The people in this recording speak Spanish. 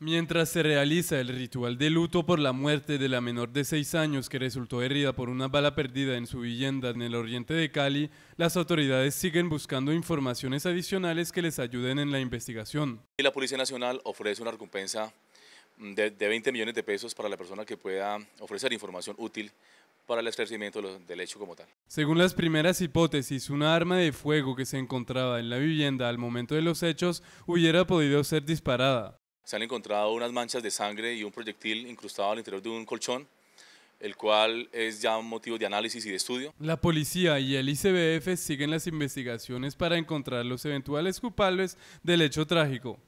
Mientras se realiza el ritual de luto por la muerte de la menor de 6 años que resultó herida por una bala perdida en su vivienda en el oriente de Cali, las autoridades siguen buscando informaciones adicionales que les ayuden en la investigación. La Policía Nacional ofrece una recompensa de, de 20 millones de pesos para la persona que pueda ofrecer información útil para el esclarecimiento del hecho como tal. Según las primeras hipótesis, una arma de fuego que se encontraba en la vivienda al momento de los hechos hubiera podido ser disparada se han encontrado unas manchas de sangre y un proyectil incrustado al interior de un colchón, el cual es ya motivo de análisis y de estudio. La policía y el ICBF siguen las investigaciones para encontrar los eventuales culpables del hecho trágico.